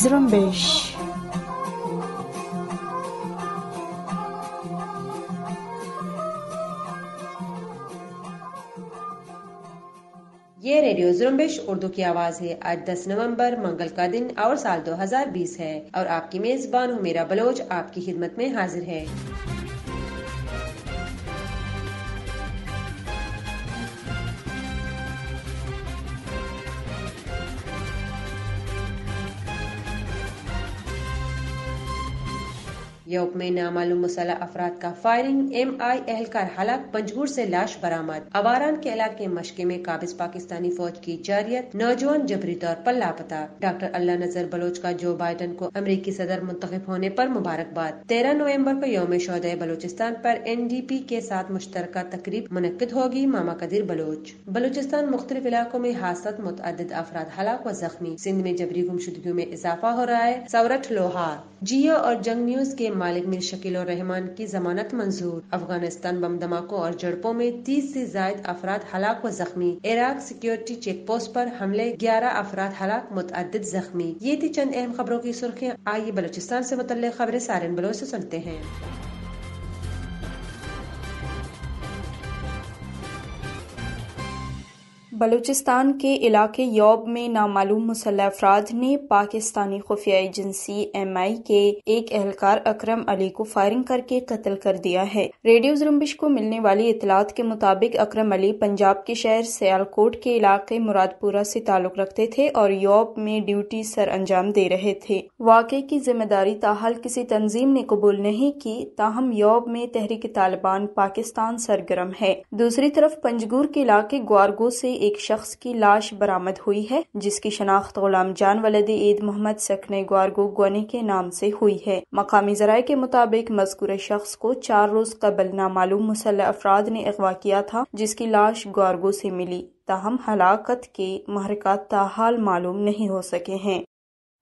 Zrumbish. ये radio जुम्बिश Urdu की आवाज है आज 10 नवंबर मंगल का दिन और साल 2020 है और आपकी मेजबान हुमेरा बलोच आपकी खिदमत में हाजिर है यौप में नामालूम मुसला अफराद का फायरिंग एम आई एहलकार हलाक पंजूर से लाश बरामद अवारान के इलाके मशके में काबिज पाकिस्तानी फौज की जारियत नौजवान जबरी तौर पर लापता डॉक्टर अल्लाह नजर बलोच का जो बाइडन को अमरीकी सदर मुंतब होने पर मुबारकबाद तेरह नवम्बर को योम शोद बलोचिस्तान पर एन डी पी के साथ मुश्तर तकरीब मुनद होगी मामा कदीर बलोच बलोचिस्तान मुख्तलिफ इलाकों में हादसा मुतद अफराद हलाक व जख्मी सिंध में जबरी गुमशुदगियों में इजाफा हो रहा है सौरठ लोहार जियो और जंग न्यूज के मालिक मिन शकील और रहमान की जमानत मंजूर अफगानिस्तान बम धमाकों और झड़पों में तीस से जायद अफराद हलाक व जख्मी इराक सिक्योरिटी चेक पोस्ट पर हमले ग्यारह अफराद हलाक मुतद जख्मी ये थी चंद अहम खबरों की सुर्खियाँ आइए बलोचिस्तान ऐसी मुतल खबरें सारे बलोच ऐसी सुनते हैं बलूचिस्तान के इलाके यौब में नामालूम मुसल्ह अफराद ने पाकिस्तानी खुफिया एजेंसी एम आई के एक एहलकार अक्रम अली को फायरिंग करके कत्ल कर दिया है रेडियो जुम्बिश को मिलने वाली इतलात के मुताबिक अक्रम अली पंजाब के शहर सयालकोट के इलाके मुरादपुरा से ताल्लुक रखते थे और यौब में ड्यूटी सर अंजाम दे रहे थे वाक़े की जिम्मेदारी ताहल किसी तंजीम ने कबूल नहीं की ताहम यौब में तहरीक तालिबान पाकिस्तान सरगर्म है दूसरी तरफ पंजगूर के इलाके ग्वारगो से एक एक शख्स की लाश बरामद हुई है जिसकी शनाख्त गुलाम जान वलद ईद मोहम्मद सकने ग्वारगो गोने के नाम से हुई है मकामी जराये के मुताबिक मजकूर शख्स को चार रोज कबल नामालूम मुसल अफराद ने अगवा किया था जिसकी लाश ग्वारगो से मिली ताहम हलाकत के महरकत ताहाल मालूम नहीं हो सके हैं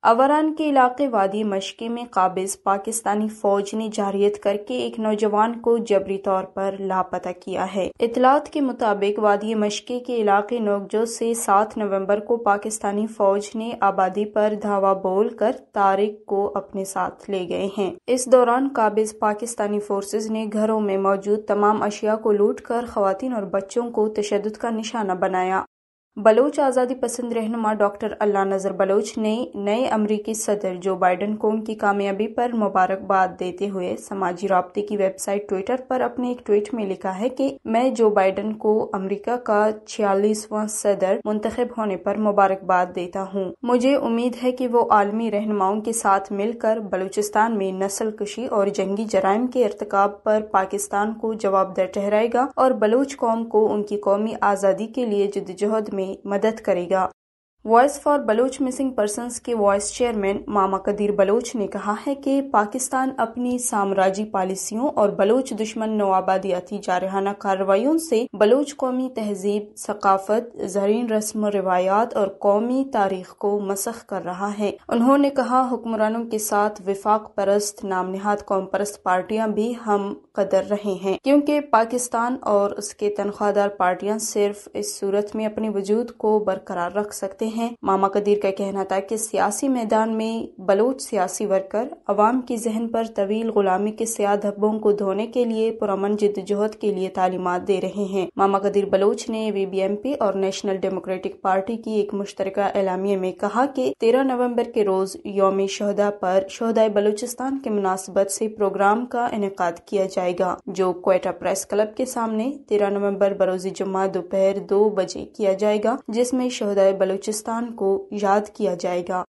अवरान के इलाके वादी मशके में काबिज पाकिस्तानी फौज ने जारियत करके एक नौजवान को जबरी तौर पर लापता किया है इतलात के मुताबिक वादी मशके के इलाके नोकजो से सात नवंबर को पाकिस्तानी फौज ने आबादी पर धावा बोल कर तारिक को अपने साथ ले गए हैं इस दौरान काबिज पाकिस्तानी फोर्सेज ने घरों में मौजूद तमाम अशिया को लूट कर खातन और बच्चों को तशद का निशाना बनाया बलोच आज़ादी पसंद रहनुमा डॉक्टर अल्लाह नज़र बलोच ने नए अमरीकी सदर जो बाइडन को उनकी कामयाबी पर मुबारकबाद देते हुए समाजी रबते की वेबसाइट ट्विटर पर अपने एक ट्वीट में लिखा है कि मैं जो बाइडन को अमरीका का छियालीसवा सदर मुंतखब होने पर मुबारकबाद देता हूँ मुझे उम्मीद है कि वो आलमी रहनुमाओं के साथ मिलकर बलूचिस्तान में नस्ल कशी और जंगी जराइम के इरतकब पर पाकिस्तान को जवाबदार ठहराएगा और बलोच कौम को उनकी कौमी आज़ादी के लिए जदजहद में में मदद करेगा voice for Baloch missing person के वॉइस चेयरमैन मामा कदीर बलोच ने कहा है कि पाकिस्तान अपनी साम्राज्य पॉलिसियों और बलोच दुश्मन नवाबादियाती जारहाना कार्रवाईओं से बलोच कौमी तहजीब सकाफत जहरीन रस्म रिवायात और कौमी तारीख को मसख कर रहा है उन्होंने कहा हुक्मरानों के साथ विफाक परस्त नाम नहाद कौम परस्त पार्टियाँ भी हम कदर रहे हैं क्योंकि पाकिस्तान और उसके तनख्वाहदार पार्टियाँ सिर्फ इस सूरत में अपने वजूद को बरकरार रख सकते हैं हैं मामा कदीर का कहना था कि सियासी मैदान में बलोच सियासी वर्कर अवाम की जहन पर तवील गुलामी के सिया धब्बों को धोने के लिए पुरमन जदोजहद के लिए तालीमत दे रहे हैं मामा कदीर बलोच ने वी बी एम पी और नेशनल डेमोक्रेटिक पार्टी की एक मुश्तर एलामिया में कहा की तेरह नवम्बर के रोज योम शहदा पर शहदाय बलूचिस्तान के मुनासबत से प्रोग्राम का इनका किया जाएगा जो कोयटा प्रेस क्लब के सामने तेरह नवम्बर बरोजी जुम्मा दोपहर दो बजे किया जाएगा जिसमे शहदाय बलोचि पाकिस्तान को याद किया जाएगा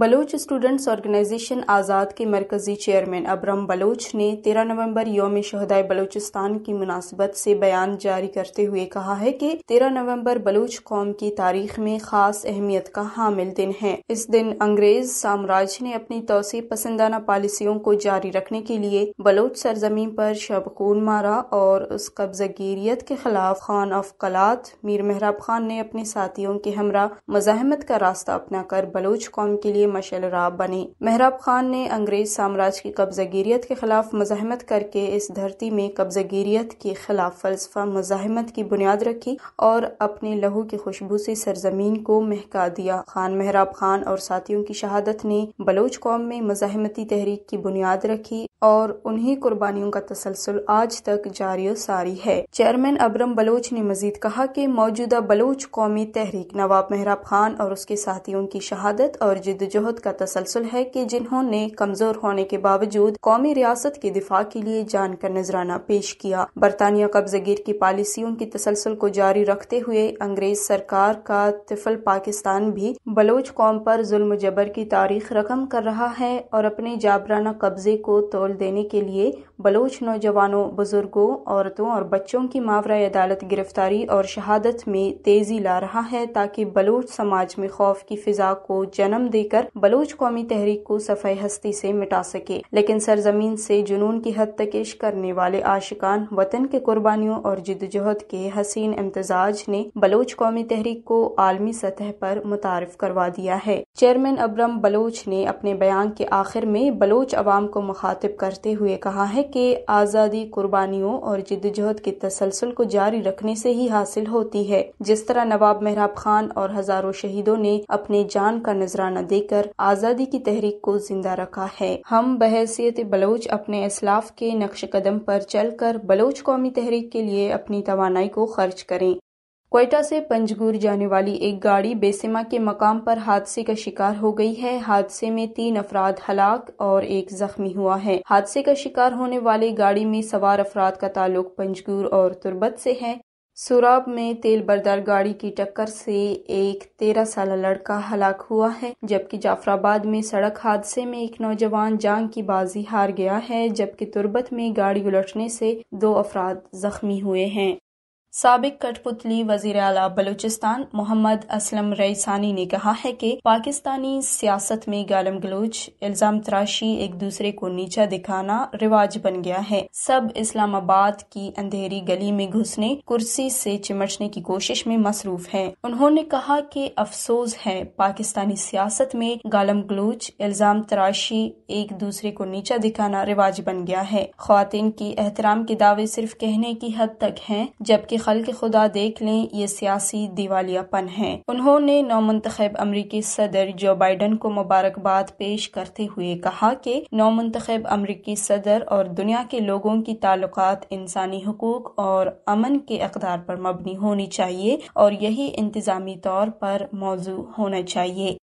बलोच स्टूडेंट्स ऑर्गेनाइजेशन आज़ाद के मरकज़ी चेयरमैन अब्रम बलोच ने 13 नवंबर योम शहदाय बलोचिस्तान की मुनासबत से बयान जारी करते हुए कहा है कि 13 नवंबर बलोच कौम की तारीख में खास अहमियत का हामिल दिन है इस दिन अंग्रेज साम्राज्य ने अपनी तोसी पसंदाना पॉलिसियों को जारी रखने के लिए बलोच सरजमीन पर शब खून मारा और उस कब्जगीरियत के खिलाफ खान ऑफ कलात मीर मेहराब खान ने अपने साथियों के हमरा मजामत का रास्ता अपना कर बलोच कौम के लिए लिए मशलराब बने मेहराब खान ने अंग्रेज साम्राज्य की कब्जागीरियत के खिलाफ मजाहमत करके इस धरती में कब्जागीरियत के खिलाफ फलसफा मजाहमत की बुनियाद रखी और अपने लहू की खुशबू से सरजमीन को महका दिया खान मेहराब खान और साथियों की शहादत ने बलोच कौम में मजाहमती तहरीक की बुनियाद रखी और उन्हीं कुर्बानियों का तसलसल आज तक जारी सारी है चेयरमैन अब्रम बलोच ने मजीद कहा कि मौजूदा बलोच कौमी तहरीक नवाब मेहराब खान और उसके साथियों की शहादत और जिद जहद का तसलसल है कि जिन्होंने कमजोर होने के बावजूद कौमी रियासत के दिफा के लिए जान का नजराना पेश किया बरतानिया कब्जगीर की पॉलिसियों की तसलसल को जारी रखते हुए अंग्रेज सरकार का तिफल पाकिस्तान भी बलोच कौम पर जुल्म जबर की तारीख रकम कर रहा है और अपने जाबराना कब्जे को तोल देने के लिए बलोच नौजवानों बुजुर्गों औरतों और बच्चों की मावरा अदालत गिरफ्तारी और शहादत में तेजी ला रहा है ताकि बलोच समाज में खौफ की फिजा को जन्म देकर कर बलोच कौमी तहरीक को सफ़ाई हस्ती से मिटा सके लेकिन सरजमीन से जुनून की हद तकेश करने वाले आशिकान वतन के कुर्बानियों और जिदोजहद के हसीन इम्तजाज ने बलोच कौमी तहरीक को आलमी सतह पर मुतारफ करवा दिया है चेयरमैन अब्रम बलोच ने अपने बयान के आखिर में बलोच अवाम को मुखातिब करते हुए कहा है कि आज़ादी कुर्बानियों और जिदोजहद के तसलसल को जारी रखने से ही हासिल होती है जिस तरह नवाब मेहराब खान और हजारों शहीदों ने अपने जान का नजराना देकर भीतर आज़ादी की तहरीक को जिंदा रखा है हम बहसीत बलोच अपने असलाफ के नक्श कदम पर चल कर बलोच कौमी तहरीक के लिए अपनी तोानाई को खर्च करें कोयटा से पंजगूर जाने वाली एक गाड़ी बेसिमा के मकाम पर हादसे का शिकार हो गई है हादसे में तीन अफराद हलाक और एक जख्मी हुआ है हादसे का शिकार होने वाली गाड़ी में सवार अफराद का ताल्लुक पंजगूर और तुरबत से है सूराब में तेल बरदार गाड़ी की टक्कर से एक तेरह साल लड़का हलाक हुआ है जबकि जाफराबाद में सड़क हादसे में एक नौजवान जान की बाजी हार गया है जबकि तुर्बत में गाड़ी उलटने से दो अफराद जख्मी हुए हैं सबक कठपुतली वजीर अला बलूचिस्तान मोहम्मद असलम रईसानी ने कहा है कि पाकिस्तानी सियासत में गालम गलोच इल्जाम तराशी एक दूसरे को नीचा दिखाना रिवाज बन गया है सब इस्लामाबाद की अंधेरी गली में घुसने कुर्सी से चिमटने की कोशिश में मसरूफ है उन्होंने कहा कि अफसोस है पाकिस्तानी सियासत में गालम गलोच इल्जाम तराशी एक दूसरे को नीचा दिखाना रिवाज बन गया है खातन की एहतराम के दावे सिर्फ कहने की हद तक है जबकि खल के खुदा देख लें ये सियासी दिवालियापन है उन्होंने नौ मंतखब अमरीकी सदर जो बाइडन को मुबारकबाद पेश करते हुए कहा कि नौ मंतखब अमरीकी सदर और दुनिया के लोगों की ताल्लुक इंसानी हकूक और अमन के अकदार पर मबनी होनी चाहिए और यही इंतजामी तौर पर मौजू होना चाहिए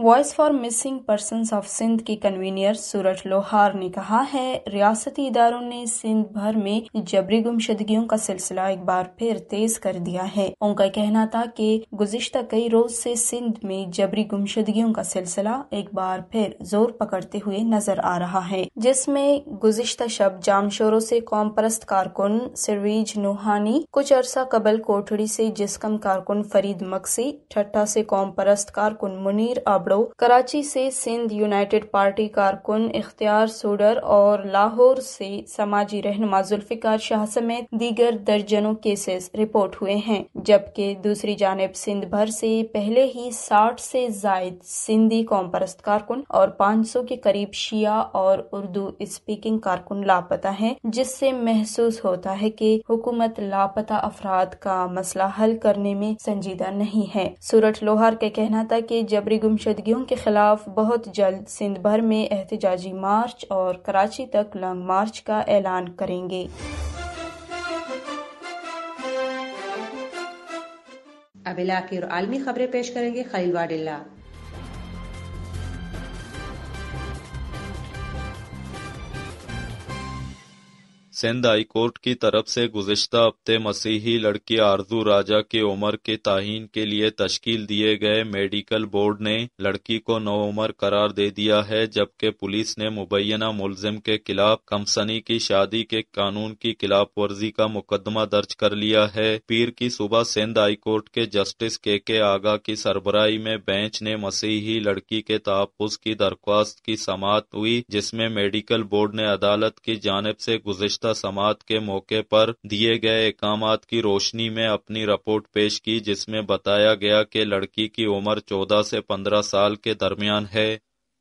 voice for missing person of Sindh की कन्वीनियर सूरज लोहार ने कहा है रियासती इदारों ने सिंध भर में जबरी गुमशदगियों का सिलसिला एक बार फिर तेज कर दिया है उनका कहना था कि गुजशत कई रोज से सिंध में जबरी गुमशदगियों का सिलसिला एक बार फिर जोर पकड़ते हुए नजर आ रहा है जिसमें गुजशत शब जामशोरों से कौम परस्त कारकुन सरवीज नूहानी कुछ अरसा कबल कोठड़ी से जिसकम कारकुन फरीद मक्सी ठट्ठा से कौम परस्त कारकुन मुनीर अब छाबड़ो कराची से सिंध यूनाइटेड पार्टी कारकुन इख्तियार सोडर और लाहौर से समाजी रहनुमा जुल्फिकार शाह समेत दीगर दर्जनों केसेस रिपोर्ट हुए हैं जबकि दूसरी जानब सिंध भर से पहले ही साठ से जायद सिंधी कौम परस्त कारकुन और पाँच सौ के करीब शिया और उर्दू स्पीकिंग कारकुन लापता है जिससे महसूस होता है की हुकूमत लापता अफराद का मसला हल करने में संजीदा नहीं है सूरठ लोहार का कहना था की जबरी गुमशद नाकायदगियों के खिलाफ बहुत जल्द सिंध भर में एहतजाजी मार्च और कराची तक लॉन्ग मार्च का ऐलान करेंगे अब इलाके और आलमी खबरें पेश करेंगे खलील वाडिल्ला सिंध हाई कोर्ट की तरफ से गुजश्ता हफ्ते मसीही लड़की आरजू राजा की उम्र के ताहिन के लिए तश्कील दिए गए मेडिकल बोर्ड ने लड़की को नौ उम्र करार दे दिया है जबकि पुलिस ने मुबैना मुलजिम के खिलाफ कमसनी की शादी के कानून की खिलाफ वर्जी का मुकदमा दर्ज कर लिया है पीर की सुबह सिंध हाई कोर्ट के जस्टिस के के आगा की सरबराई में बेंच ने मसीही लड़की के तहफ़ की दरख्वास्त की समात हुई जिसमे मेडिकल बोर्ड ने अदालत की जानब ऐसी गुजश्ता समात के मौके पर दिए गए इकामात की रोशनी में अपनी रिपोर्ट पेश की जिसमें बताया गया कि लड़की की उम्र चौदह से पंद्रह साल के दरमियान है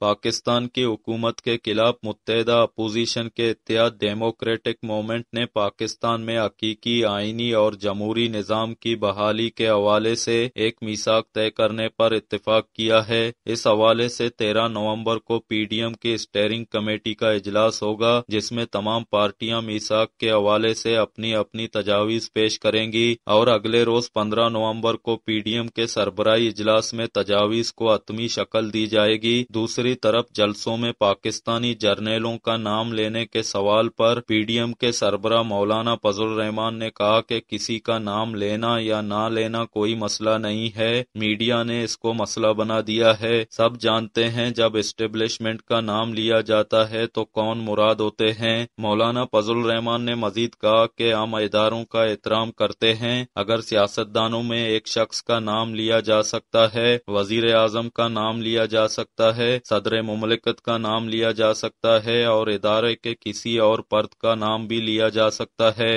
पाकिस्तान की हुकूमत के खिलाफ मुतहदा अपोजिशन के इतिहाद डेमोक्रेटिक मोमेंट ने पाकिस्तान में हकीकी आइनी और जमहूरी निज़ाम की बहाली के हवाले से एक मिसाक तय करने पर इतफाक किया है इस हवाले से तेरह नवंबर को पीडीएम की स्टेयरिंग कमेटी का इजलास होगा जिसमें तमाम पार्टियां मिसाक के हवाले से अपनी अपनी तजावीज पेश करेंगी और अगले रोज पंद्रह नवम्बर को एम के सरबराही इजलास में तजावीज को हतमी शक्ल दी जाएगी दूसरी दूसरी तरफ जलसों में पाकिस्तानी जर्नेलों का नाम लेने के सवाल पर पीडीएम के सरबरा मौलाना फजल रहमान ने कहा कि किसी का नाम लेना या ना लेना कोई मसला नहीं है मीडिया ने इसको मसला बना दिया है सब जानते हैं जब इस्टेब्लिशमेंट का नाम लिया जाता है तो कौन मुराद होते हैं मौलाना फजल रहमान ने मजीद कहा कि आम इदारों का एहतराम करते हैं अगर सियासतदानों में एक शख्स का नाम लिया जा सकता है वजीर आजम का नाम लिया जा सकता है सदर ममलिकत का नाम लिया जा सकता है और इदारे के किसी और पर्द का नाम भी लिया जा सकता है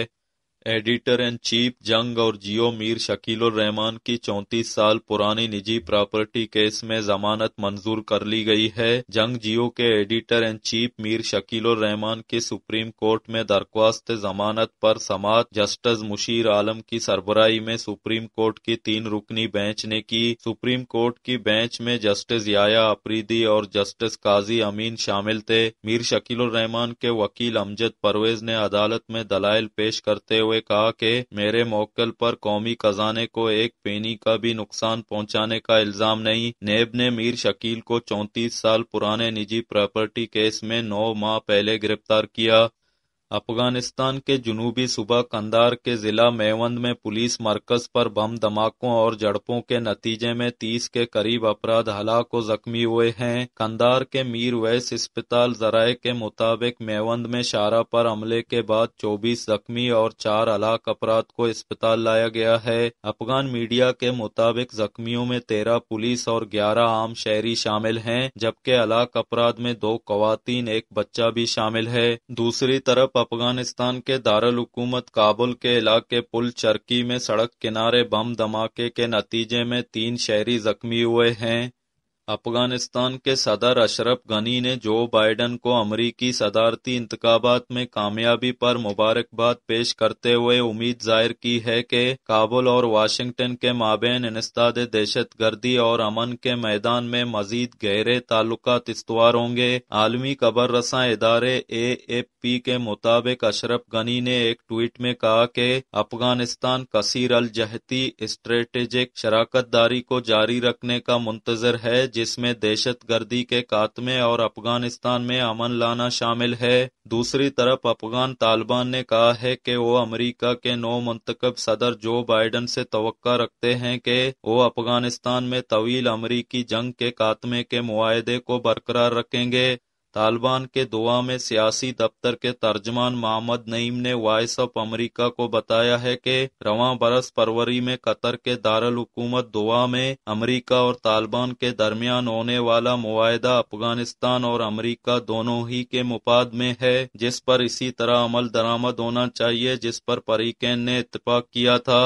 एडिटर एंड चीफ जंग और जियो मीर शकील रहमान की 34 साल पुरानी निजी प्रॉपर्टी केस में जमानत मंजूर कर ली गई है जंग जियो के editor and chief Mir Shakil Rehman की सुप्रीम कोर्ट में दरख्वास्त जमानत पर समात जस्टिस मुशीर आलम की सरबराही में सुप्रीम कोर्ट की तीन रुकनी बेंच ने की सुप्रीम कोर्ट की बेंच में जस्टिस याया अप्रीदी और जस्टिस काजी अमीन शामिल थे मीर शकील रहमान के वकील अमजद परवेज ने अदालत में दलाइल पेश करते हुए हुए कहा कि मेरे मोकल पर कौमी खजाने को एक पेनी का भी नुकसान पहुँचाने का इल्जाम नहीं नेब ने मीर शकील को चौंतीस साल पुराने निजी प्रॉपर्टी केस में नौ माह पहले गिरफ्तार किया अफगानिस्तान के जुनूबी सूबा कंदार के जिला मेवंद में पुलिस मरकज पर बम धमाकों और झड़पों के नतीजे में तीस के करीब अपराध हलाक व जख्मी हुए हैं कंदार के मीर वैस अस्पताल जराये के मुताबिक मेवंद में शारा पर हमले के बाद चौबीस जख्मी और चार हलाक अपराध को अस्पताल लाया गया है अफगान मीडिया के मुताबिक जख्मियों में तेरह पुलिस और ग्यारह आम शहरी शामिल है जबकि हलाक अपराध में दो खातन एक बच्चा भी शामिल है दूसरी तरफ अफगानिस्तान के दारकूमत काबुल के इलाके पुल चरकी में सड़क किनारे बम धमाके के नतीजे में तीन शहरी जख्मी हुए हैं अफगानिस्तान के सदर अशरफ गनी ने जो बाइडन को अमरीकी सदारती इंतबात में कामयाबी पर मुबारकबाद पेश करते हुए उम्मीद जाहिर की है कि काबुल और वाशिंगटन के माबेन इनस्ताद दहशत गर्दी और अमन के मैदान में मजीद गहरे ताल्लुक इस्तवार होंगे आलमी कबर रसा इदारे ए एफ पी के मुताबिक अशरफ गनी ने एक ट्वीट में कहा कि अफगानिस्तान कसीर अल जहती स्ट्रेटेजिक दारी को जारी रखने का मुंतजर है जिसमें दहशत गर्दी के खात्मे और अफगानिस्तान में अमन लाना शामिल है दूसरी तरफ अफगान तालिबान ने कहा है कि वो अमरीका के नौ मंतखब सदर जो बाइडन से तो रखते हैं कि वो अफगानिस्तान में तवील अमरीकी जंग के खात्मे के मुआदे को बरकरार रखेंगे तालिबान के दुआ में सियासी दफ्तर के तर्जमान मोहम्मद नईम ने वॉइस ऑफ अमरीका को बताया है की रवा बरस फरवरी में कतर के दारुल हुकूमत दुआ में अमरीका और तालिबान के दरमियान होने वाला मुआदा अफगानिस्तान और अमरीका दोनों ही के मुफाद में है जिस पर इसी तरह अमल दरामद होना चाहिए जिस पर परीकैन ने इतफाक किया था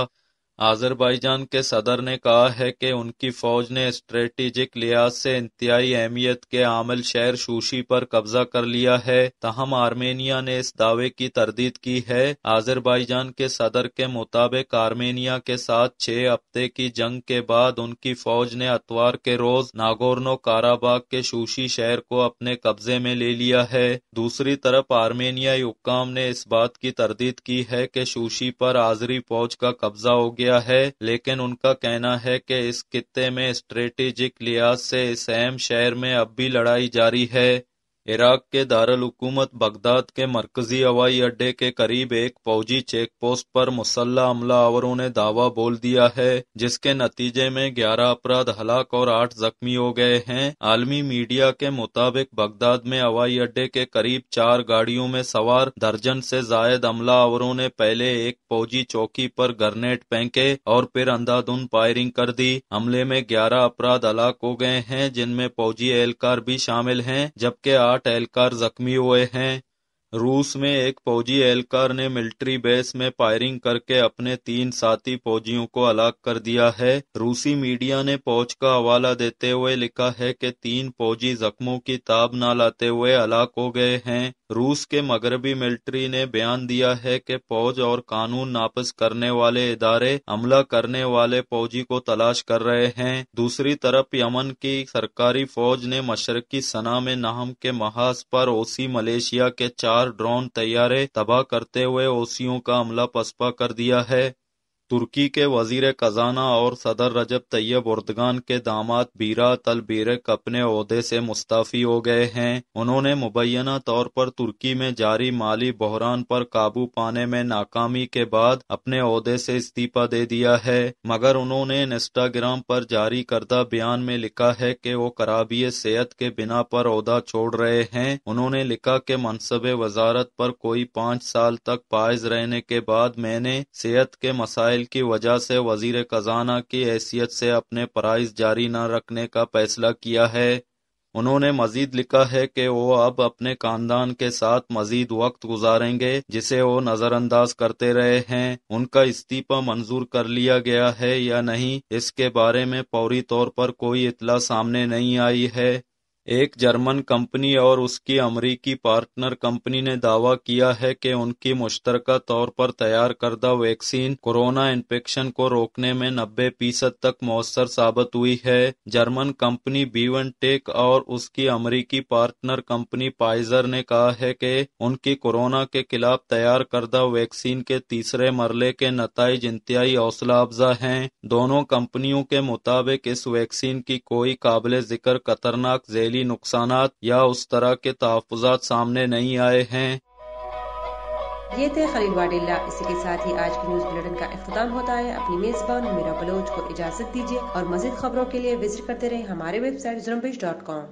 आजरबाईजान के सदर ने कहा है कि उनकी फौज ने स्ट्रेटेजिक लिहाज से इंतहाई अहमियत के आमल शहर शूशी पर कब्जा कर लिया है तहम आर्मेनिया ने इस दावे की तरदीद की है आजरबाईजान के सदर के मुताबिक आर्मेनिया के साथ छह हफ्ते की जंग के बाद उनकी फौज ने अतवार के रोज नागोरनो काराबाग के शूशी शहर को अपने कब्जे में ले लिया है दूसरी तरफ आर्मेनियाई हुक्काम ने इस बात की तरदीद की है कि शूशी पर आजरी फौज का कब्जा हो गया किया है लेकिन उनका कहना है कि इस खत्े में स्ट्रेटेजिक लिहाज से इस अहम शहर में अब भी लड़ाई जारी है इराक के हुकूमत बगदाद के मरकजी हवाई अड्डे के करीब एक फौजी चेक पोस्ट पर मुसल्ला हमलावरों ने दावा बोल दिया है जिसके नतीजे में ग्यारह अपराध हलाक और आठ जख्मी हो गए हैं आलमी मीडिया के मुताबिक बगदाद में हवाई अड्डे के करीब चार गाड़ियों में सवार दर्जन से जायद हमलावरों ने पहले एक फौजी चौकी पर ग्रनेड फेंके और फिर अंधाधुन फायरिंग कर दी हमले में ग्यारह अपराध हलाक हो गए हैं जिनमें फौजी एहलकार भी शामिल हैं जबकि साठ एहलकार जख्मी हुए हैं रूस में एक फौजी एहलकार ने मिलिट्री बेस में फायरिंग करके अपने तीन साथी फौजियों को अलाक कर दिया है रूसी मीडिया ने फौज का हवाला देते हुए लिखा है कि तीन फौजी जख्मों की ताब न लाते हुए हलाक हो गए हैं रूस के मगरबी मिलिट्री ने बयान दिया है कि फौज और कानून नापस करने वाले इदारे हमला करने वाले फौजी को तलाश कर रहे हैं दूसरी तरफ यमन की सरकारी फौज ने मशरकी सना में नाहम के महाज पर ओसी मलेशिया के चार ड्रोन तैयारे तबाह करते हुए ओसियों का हमला पसपा कर दिया है तुर्की के वजीर खजाना और सदर रजब तैयब उर्दगान के दामाद बीरा तल बीरक अपने अहदे से मुस्ताफ़ी हो गए हैं उन्होंने मुबैना तौर पर तुर्की में जारी माली बहरान पर काबू पाने में नाकामी के बाद अपने अहदे से इस्तीफा दे दिया है मगर उन्होंने इंस्टाग्राम पर जारी करदा बयान में लिखा है की वो खराबी सेहत के बिना पर अहदा छोड़ रहे हैं उन्होंने लिखा के मनसब वजारत पर कोई पाँच साल तक पायज रहने के बाद मैंने सेहत के मसाइल मिसाइल की वजह से वजीर खजाना की हैसियत से अपने प्राइज जारी न रखने का फैसला किया है उन्होंने मजीद लिखा है कि वो अब अपने खानदान के साथ मजीद वक्त गुजारेंगे जिसे वो नजरअंदाज करते रहे हैं उनका इस्तीफा मंजूर कर लिया गया है या नहीं इसके बारे में फौरी तौर पर कोई इतला सामने नहीं आई है एक जर्मन कंपनी और उसकी अमरीकी पार्टनर कंपनी ने दावा किया है कि उनकी मुश्तरका तौर पर तैयार करदा वैक्सीन कोरोना इन्फेक्शन को रोकने में 90 फीसद तक मौसर साबित हुई है जर्मन कंपनी बीवन टेक और उसकी अमरीकी पार्टनर कंपनी पाइजर ने कहा है कि उनकी कोरोना के खिलाफ तैयार करदा वैक्सीन के तीसरे मरले के नतज इंतहाई हौसला अफजा है दोनों कंपनियों के मुताबिक इस वैक्सीन की कोई काबिल जिक्र खतरनाक जैली माली नुकसान या उस तरह के तहफात सामने नहीं आए हैं ये थे खलील वाडिल्ला इसी के साथ ही आज की न्यूज बुलेटिन का अख्ताम होता है अपनी मेजबान मेरा बलोच को इजाजत दीजिए और मजीद खबरों के लिए विजिट करते रहे हमारे वेबसाइट जुम्बिश डॉट कॉम